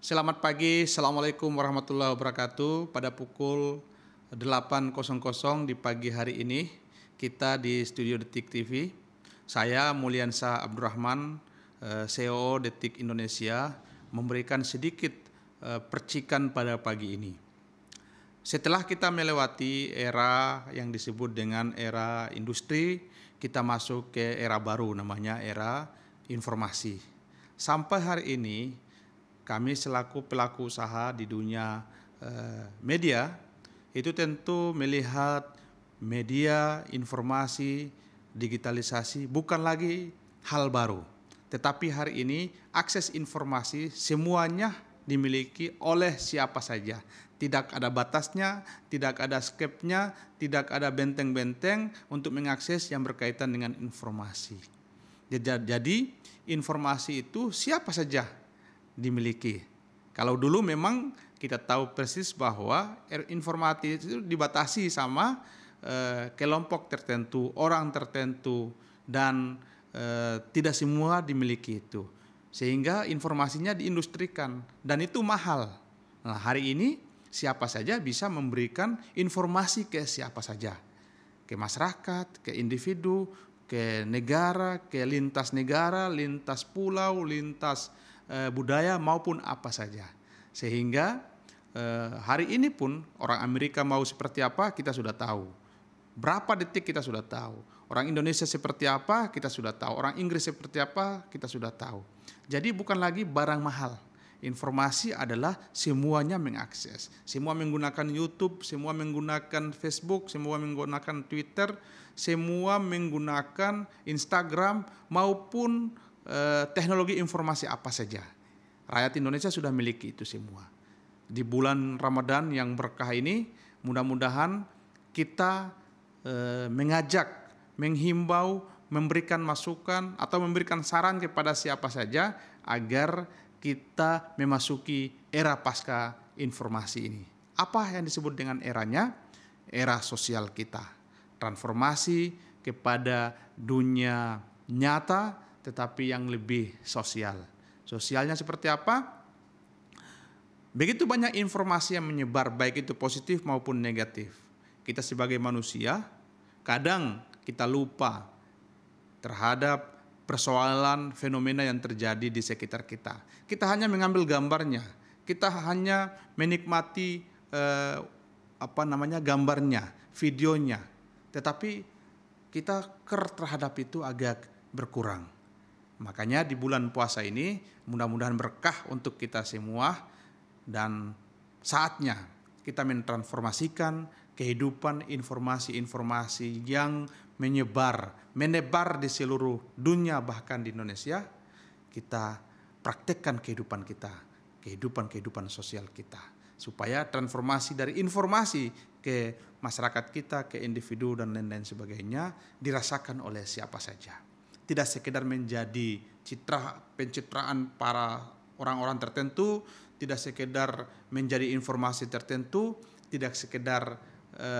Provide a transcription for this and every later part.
Selamat pagi, Assalamualaikum warahmatullahi wabarakatuh. Pada pukul 8.00 di pagi hari ini, kita di Studio Detik TV. Saya Mulyansa Abdurrahman, eh, CEO Detik Indonesia, memberikan sedikit eh, percikan pada pagi ini. Setelah kita melewati era yang disebut dengan era industri, kita masuk ke era baru namanya era informasi. Sampai hari ini, kami selaku pelaku usaha di dunia eh, media itu tentu melihat media, informasi, digitalisasi bukan lagi hal baru. Tetapi hari ini akses informasi semuanya dimiliki oleh siapa saja. Tidak ada batasnya, tidak ada skepnya, tidak ada benteng-benteng untuk mengakses yang berkaitan dengan informasi. Jadi informasi itu siapa saja dimiliki. Kalau dulu memang kita tahu persis bahwa er-, informasi itu dibatasi sama eh, kelompok tertentu, orang tertentu, dan eh, tidak semua dimiliki itu. Sehingga informasinya diindustrikan dan itu mahal. Nah, hari ini siapa saja bisa memberikan informasi ke siapa saja. Ke masyarakat, ke individu, ke negara, ke lintas negara, lintas pulau, lintas Eh, budaya maupun apa saja. Sehingga eh, hari ini pun orang Amerika mau seperti apa kita sudah tahu. Berapa detik kita sudah tahu. Orang Indonesia seperti apa kita sudah tahu. Orang Inggris seperti apa kita sudah tahu. Jadi bukan lagi barang mahal. Informasi adalah semuanya mengakses. Semua menggunakan YouTube, semua menggunakan Facebook, semua menggunakan Twitter, semua menggunakan Instagram maupun eh, teknologi informasi apa saja. Rakyat Indonesia sudah miliki itu semua. Di bulan Ramadan yang berkah ini, mudah-mudahan kita eh, mengajak, menghimbau, memberikan masukan atau memberikan saran kepada siapa saja agar kita memasuki era pasca informasi ini. Apa yang disebut dengan eranya? Era sosial kita. Transformasi kepada dunia nyata tetapi yang lebih sosial. Sosialnya seperti apa? Begitu banyak informasi yang menyebar baik itu positif maupun negatif. Kita sebagai manusia kadang kita lupa terhadap persoalan fenomena yang terjadi di sekitar kita. Kita hanya mengambil gambarnya, kita hanya menikmati eh, apa namanya gambarnya, videonya, tetapi kita ker terhadap itu agak berkurang. Makanya di bulan puasa ini mudah-mudahan berkah untuk kita semua dan saatnya kita mentransformasikan kehidupan informasi-informasi yang menyebar, menebar di seluruh dunia bahkan di Indonesia, kita praktekkan kehidupan kita, kehidupan-kehidupan sosial kita supaya transformasi dari informasi ke masyarakat kita, ke individu dan lain-lain sebagainya dirasakan oleh siapa saja tidak sekedar menjadi citra pencitraan para orang-orang tertentu, tidak sekedar menjadi informasi tertentu, tidak sekedar e,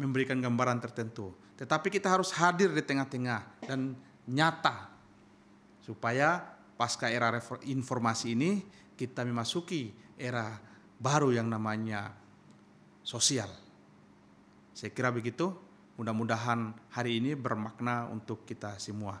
memberikan gambaran tertentu, tetapi kita harus hadir di tengah-tengah dan nyata supaya pasca era informasi ini kita memasuki era baru yang namanya sosial. Saya kira begitu. Mudah-mudahan hari ini bermakna untuk kita semua.